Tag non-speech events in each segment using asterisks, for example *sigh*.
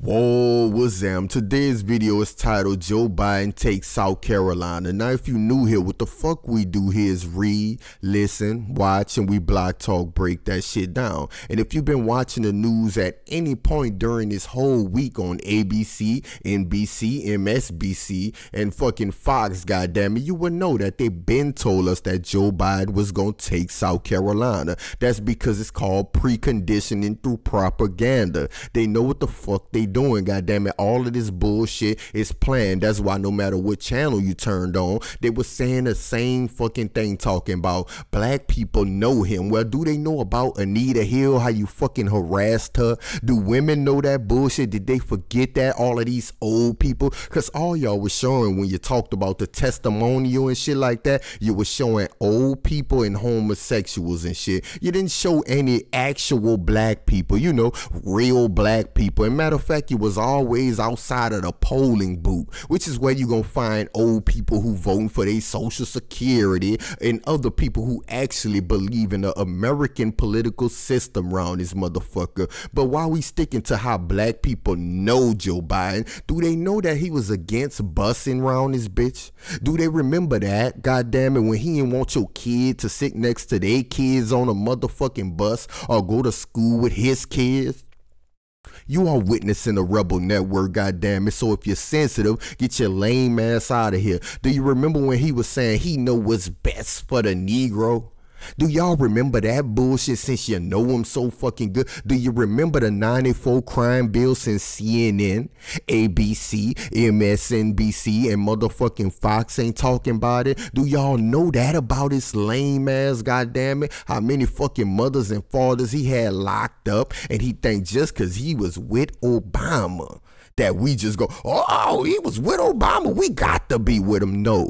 Whoa, what's up? Today's video is titled Joe Biden Takes South Carolina. Now, if you are new here, what the fuck we do here is read, listen, watch, and we block talk, break that shit down. And if you've been watching the news at any point during this whole week on ABC, NBC, MSBC, and fucking Fox, goddamn it, you would know that they have been told us that Joe Biden was gonna take South Carolina. That's because it's called preconditioning through propaganda. They know what the fuck they they doing. God damn it, all of this bullshit is planned. That's why no matter what channel you turned on, they were saying the same fucking thing, talking about black people know him. Well, do they know about Anita Hill? How you fucking harassed her? Do women know that bullshit? Did they forget that? All of these old people, cause all y'all was showing when you talked about the testimonial and shit like that, you were showing old people and homosexuals and shit. You didn't show any actual black people. You know, real black people. And matter of fact fact you was always outside of the polling booth, which is where you gonna find old people who voting for their social security and other people who actually believe in the American political system around this motherfucker. But while we sticking to how black people know Joe Biden, do they know that he was against busing around this bitch? Do they remember that? God damn it, when he didn't want your kid to sit next to their kids on a motherfucking bus or go to school with his kids? You are witnessing the Rebel Network, goddamn it. So if you're sensitive, get your lame ass out of here. Do you remember when he was saying he know what's best for the Negro? Do y'all remember that bullshit since you know him so fucking good? Do you remember the 94 crime bill since CNN, ABC, MSNBC, and motherfucking Fox ain't talking about it? Do y'all know that about his lame ass, goddamn it? How many fucking mothers and fathers he had locked up and he think just cause he was with Obama that we just go, oh, he was with Obama. We got to be with him. No.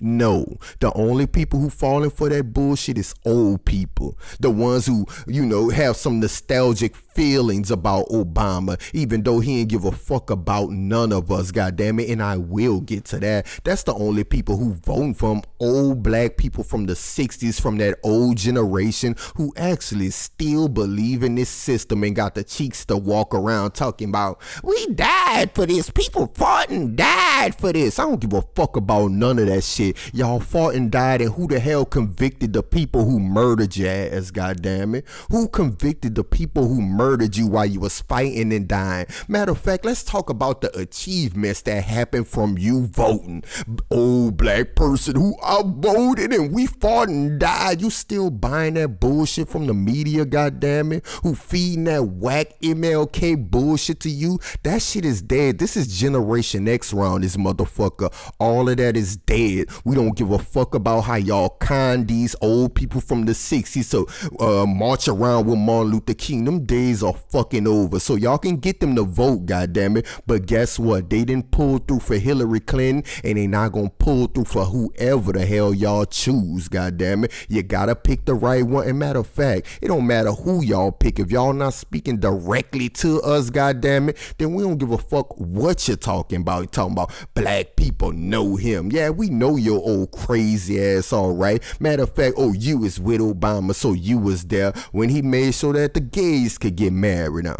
No, the only people who falling for that bullshit is old people. The ones who, you know, have some nostalgic feelings about Obama, even though he ain't give a fuck about none of us, goddammit. it. And I will get to that. That's the only people who voting from old black people from the 60s, from that old generation who actually still believe in this system and got the cheeks to walk around talking about, we died for this. People fought and died for this. I don't give a fuck about none of that shit did. Y'all fought and died, and who the hell convicted the people who murdered your ass, goddamn it? Who convicted the people who murdered you while you was fighting and dying? Matter of fact, let's talk about the achievements that happened from you voting. Old black person who I voted and we fought and died. You still buying that bullshit from the media, goddamn it? Who feeding that whack MLK bullshit to you? That shit is dead. This is Generation X round, this motherfucker. All of that is dead. We don't give a fuck about how y'all con these old people from the 60s so uh, march around with Martin Luther King. Them days are fucking over. So y'all can get them to vote, goddammit. But guess what? They didn't pull through for Hillary Clinton and they not gonna pull through for whoever the hell y'all choose, goddammit. You gotta pick the right one. And matter of fact, it don't matter who y'all pick. If y'all not speaking directly to us, goddammit, then we don't give a fuck what you're talking about. You're talking about black people know him. Yeah, we know you your old crazy ass, all right? Matter of fact, oh, you was with Obama, so you was there when he made sure that the gays could get married now.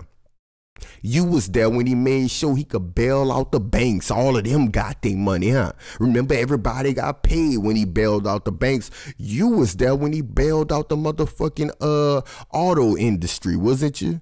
You was there when he made sure he could bail out the banks. All of them got their money, huh? Remember, everybody got paid when he bailed out the banks. You was there when he bailed out the motherfucking uh auto industry, wasn't you?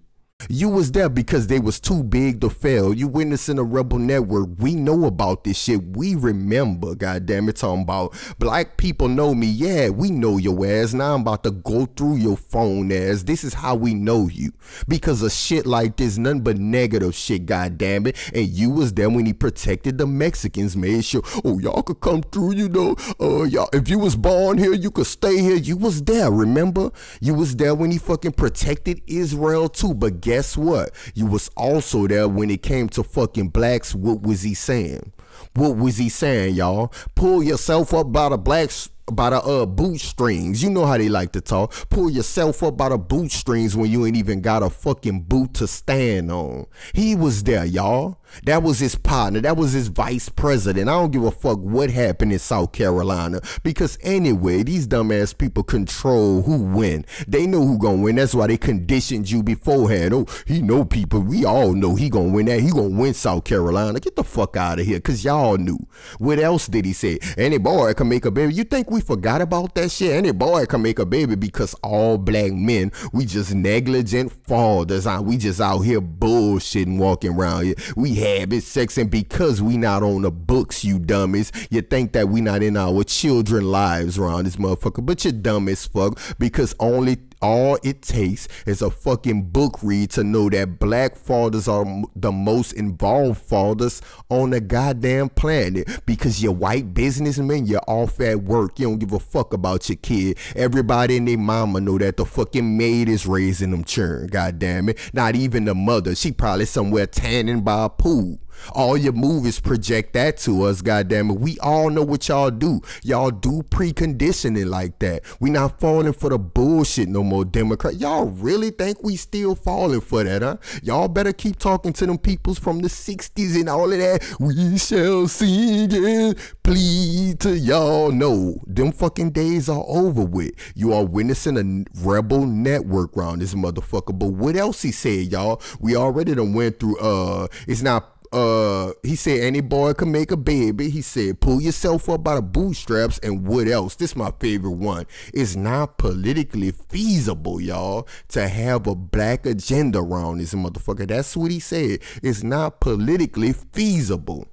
You was there because they was too big to fail. You witnessing a rebel network. We know about this shit. We remember, goddamn it, talking about black people know me. Yeah, we know your ass. Now I'm about to go through your phone ass. This is how we know you. Because of shit like this, nothing but negative shit, goddamn it. And you was there when he protected the Mexicans, made sure, oh, y'all could come through, you know. Uh y'all if you was born here, you could stay here. You was there, remember? You was there when he fucking protected Israel too. But guess what? You was also there when it came to fucking blacks. What was he saying? What was he saying, y'all? Pull yourself up by the blacks by the uh bootstrings. You know how they like to talk. Pull yourself up by the bootstrings when you ain't even got a fucking boot to stand on. He was there, y'all. That was his partner. That was his vice president. I don't give a fuck what happened in South Carolina because anyway, these dumbass people control who win. They know who gonna win. That's why they conditioned you beforehand. Oh, he know people. We all know he gonna win that. He gonna win South Carolina. Get the fuck out of here, cause y'all knew. What else did he say? Any boy can make a baby. You think we we forgot about that shit. Any boy can make a baby because all black men, we just negligent fathers. We just out here bullshitting walking around here. We habit sex and because we not on the books, you dummies, you think that we not in our children lives around this motherfucker. But you dumb as fuck because only all it takes is a fucking book read to know that black fathers are the most involved fathers on the goddamn planet because you're white businessmen, you're off at work. You don't give a fuck about your kid. Everybody and their mama know that the fucking maid is raising them children. goddamn it. Not even the mother. She probably somewhere tanning by a pool. All your movies project that to us, goddamn it. We all know what y'all do. Y'all do preconditioning like that. We not falling for the bullshit no more, Democrat. Y'all really think we still falling for that, huh? Y'all better keep talking to them peoples from the 60s and all of that. We shall sing and plead to y'all. No, them fucking days are over with. You are witnessing a rebel network round this motherfucker. But what else he said, y'all? We already done went through, uh, it's not uh he said any boy can make a baby he said pull yourself up by the bootstraps and what else this my favorite one it's not politically feasible y'all to have a black agenda around this motherfucker that's what he said it's not politically feasible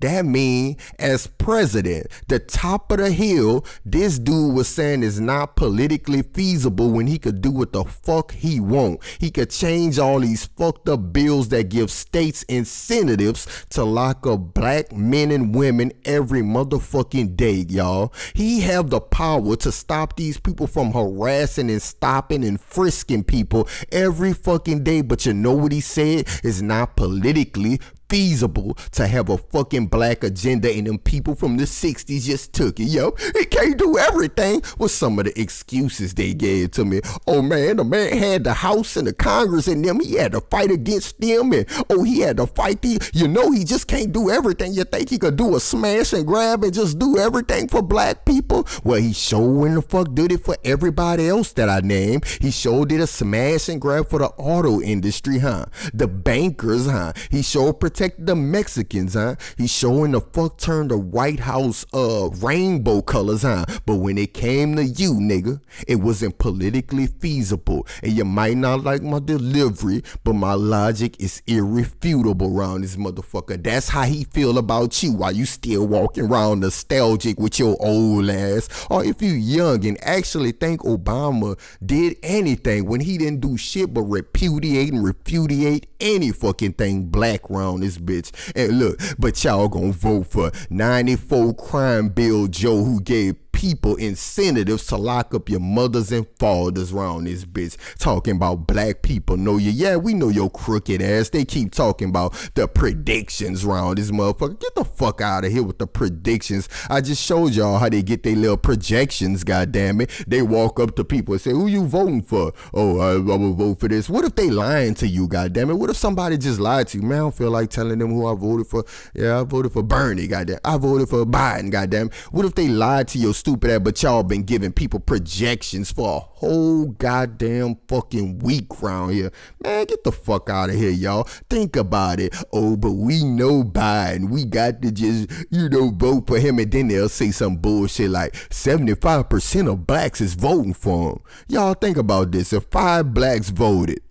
that mean as president, the top of the hill, this dude was saying is not politically feasible when he could do what the fuck he want. He could change all these fucked up bills that give states incentives to lock up black men and women every motherfucking day, y'all. He have the power to stop these people from harassing and stopping and frisking people every fucking day, but you know what he said is not politically feasible to have a fucking black agenda and them people from the 60s just took it. Yo, it can't do everything. With some of the excuses they gave to me? Oh man, the man had the House and the Congress and them. He had to fight against them and oh he had to fight the you know he just can't do everything. You think he could do a smash and grab and just do everything for black people? Well he showed in the fuck did it for everybody else that I named. He showed did a smash and grab for the auto industry, huh? The bankers, huh? He showed protect the Mexicans, huh? He showing the fuck turn the White House uh rainbow colors, huh? But when it came to you, nigga, it wasn't politically feasible. And you might not like my delivery, but my logic is irrefutable around this motherfucker. That's how he feel about you while you still walking around nostalgic with your old ass. Or if you young and actually think Obama did anything when he didn't do shit but repudiate and repudiate any fucking thing black around this bitch. And look, but y'all gonna vote for 94 crime bill Joe who gave people incentives to lock up your mothers and fathers around this bitch. Talking about black people know you. Yeah, we know your crooked ass. They keep talking about the predictions around this motherfucker. Get the fuck out of here with the predictions. I just showed y'all how they get their little projections, God damn it. They walk up to people and say, who you voting for? Oh, I, I will vote for this. What if they lying to you, God damn it? What if somebody just lied to you? Man, I don't feel like telling them who I voted for. Yeah, I voted for Bernie, Goddamn. I voted for Biden, God damn. What if they lied to your stupid at, but y'all been giving people projections for a whole goddamn fucking week round here. Man, get the fuck out of here, y'all. Think about it. Oh, but we know Biden. We got to just, you know, vote for him. And then they'll say some bullshit like 75% of blacks is voting for him. Y'all think about this. If five blacks voted, *laughs*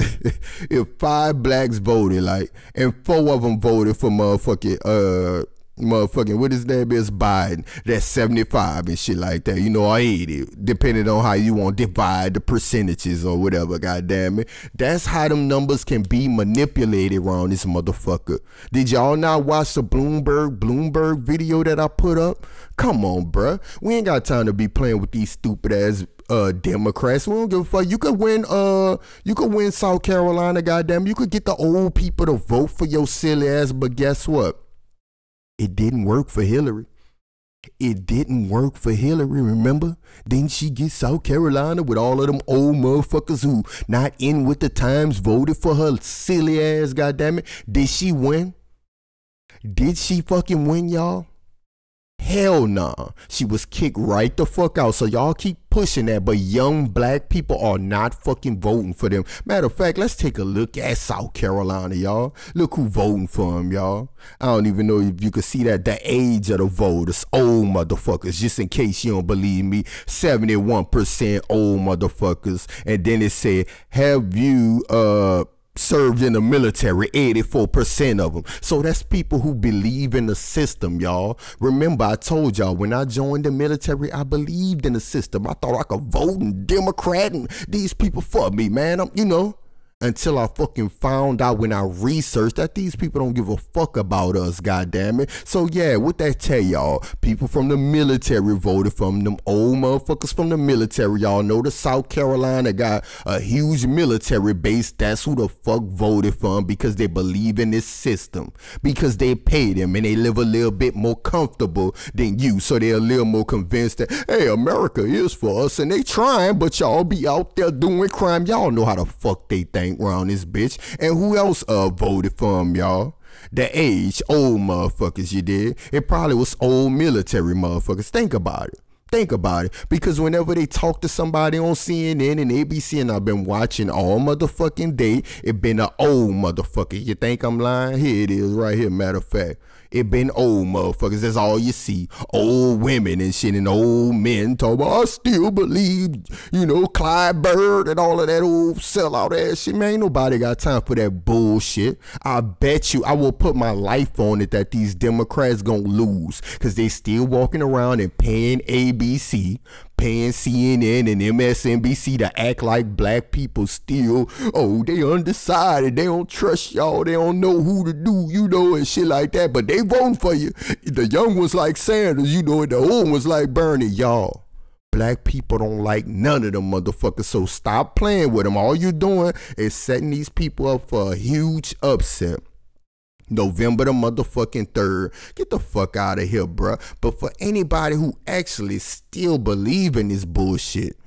if five blacks voted, like, and four of them voted for motherfucking, uh, motherfucking what is that is Biden that's 75 and shit like that, you know, or 80, depending on how you want to divide the percentages or whatever, damn it. That's how them numbers can be manipulated around this motherfucker. Did y'all not watch the Bloomberg Bloomberg video that I put up? Come on, bruh. We ain't got time to be playing with these stupid ass uh Democrats. We don't give a fuck. You could win uh you could win South Carolina, goddamn. You could get the old people to vote for your silly ass, but guess what? It didn't work for Hillary. It didn't work for Hillary, remember? Didn't she get South Carolina with all of them old motherfuckers who not in with the times voted for her silly ass, goddammit? Did she win? Did she fucking win, y'all? Hell nah. She was kicked right the fuck out. So y'all keep pushing that, but young black people are not fucking voting for them. Matter of fact, let's take a look at South Carolina, y'all. Look who voting for him, y'all. I don't even know if you could see that. The age of the voters, old motherfuckers. Just in case you don't believe me, 71% old motherfuckers. And then it said, have you, uh, served in the military, 84% of them. So that's people who believe in the system, y'all. Remember, I told y'all when I joined the military, I believed in the system. I thought I could vote and Democrat and these people for me, man. I'm, you know, until I fucking found out when I researched that these people don't give a fuck about us, goddammit. it. So yeah, what that tell y'all? People from the military voted from them old motherfuckers from the military. Y'all know the South Carolina got a huge military base. That's who the fuck voted from because they believe in this system. Because they paid them and they live a little bit more comfortable than you. So they're a little more convinced that, hey, America is for us. And they trying, but y'all be out there doing crime. Y'all know how the fuck they think think around this bitch. And who else uh voted for him, y'all? The age, old motherfuckers, you did. It probably was old military motherfuckers. Think about it think about it because whenever they talk to somebody on CNN and ABC and I've been watching all motherfucking day, it been an old motherfucker. You think I'm lying? Here it is right here, matter of fact. It been old motherfuckers. That's all you see. Old women and shit and old men talk about, I still believe, you know, Clyde Bird and all of that old sellout ass shit. Man, ain't nobody got time for that bullshit. I bet you I will put my life on it that these Democrats gonna lose because they still walking around and paying ABC, paying CNN and MSNBC to act like black people still, oh, they undecided, they don't trust y'all, they don't know who to do, you know, and shit like that, but they voting for you. The young ones like Sanders, you know, and the old ones like Bernie, y'all black people don't like none of them motherfuckers. So stop playing with them. All you're doing is setting these people up for a huge upset. November the motherfucking 3rd. Get the fuck out of here, bruh. But for anybody who actually still believe in this bullshit,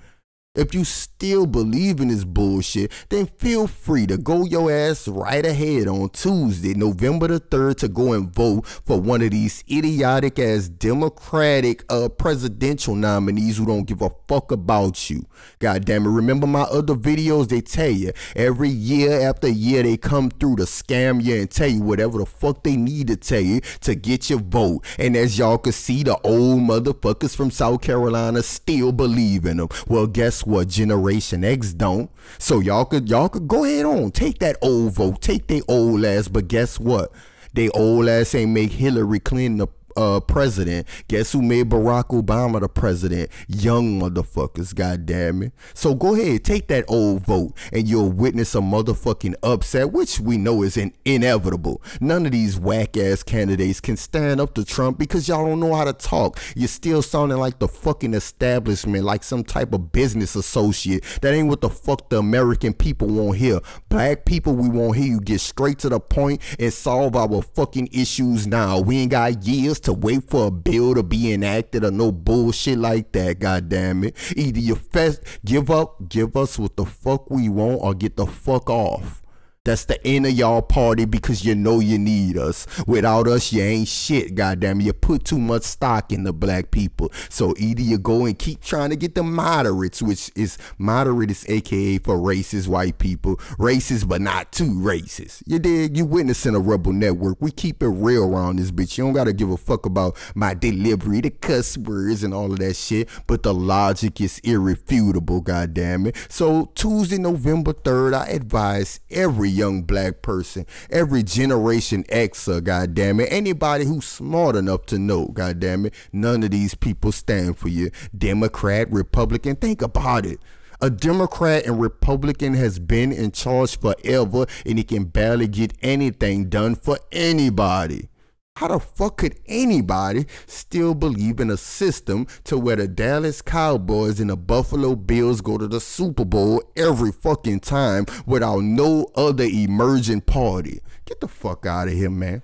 if you still believe in this bullshit, then feel free to go your ass right ahead on Tuesday, November the 3rd, to go and vote for one of these idiotic ass Democratic uh, presidential nominees who don't give a fuck about you. God damn it. Remember my other videos? They tell you every year after year they come through to scam you and tell you whatever the fuck they need to tell you to get your vote. And as y'all can see, the old motherfuckers from South Carolina still believe in them. Well, guess what Generation X don't. So y'all could y'all could go ahead on take that old vote, take they old ass. But guess what? They old ass ain't make Hillary Clinton a uh, president. Guess who made Barack Obama the president? Young motherfuckers, goddamn it. So go ahead, take that old vote, and you'll witness a motherfucking upset, which we know is an inevitable. None of these whack ass candidates can stand up to Trump because y'all don't know how to talk. You're still sounding like the fucking establishment, like some type of business associate. That ain't what the fuck the American people want here. Black people, we want hear You get straight to the point and solve our fucking issues now. We ain't got years to wait for a bill to be enacted or no bullshit like that, God damn it. Either you fest give up, give us what the fuck we want or get the fuck off. That's the end of y'all party because you know you need us. Without us, you ain't shit, goddamn. You put too much stock in the black people. So either you go and keep trying to get the moderates, which is moderate is aka for racist white people, racist but not too racist. You dig? You witnessing a rebel network. We keep it real around this bitch. You don't gotta give a fuck about my delivery, the cuss words, and all of that shit. But the logic is irrefutable, goddamn it. So Tuesday, November 3rd, I advise every young black person, every generation Xer, goddamn it, anybody who's smart enough to know, goddamn it, none of these people stand for you. Democrat, Republican, think about it. A Democrat and Republican has been in charge forever and he can barely get anything done for anybody. How the fuck could anybody still believe in a system to where the Dallas Cowboys and the Buffalo Bills go to the Super Bowl every fucking time without no other emerging party? Get the fuck out of here, man.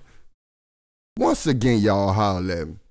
Once again, y'all holler at me.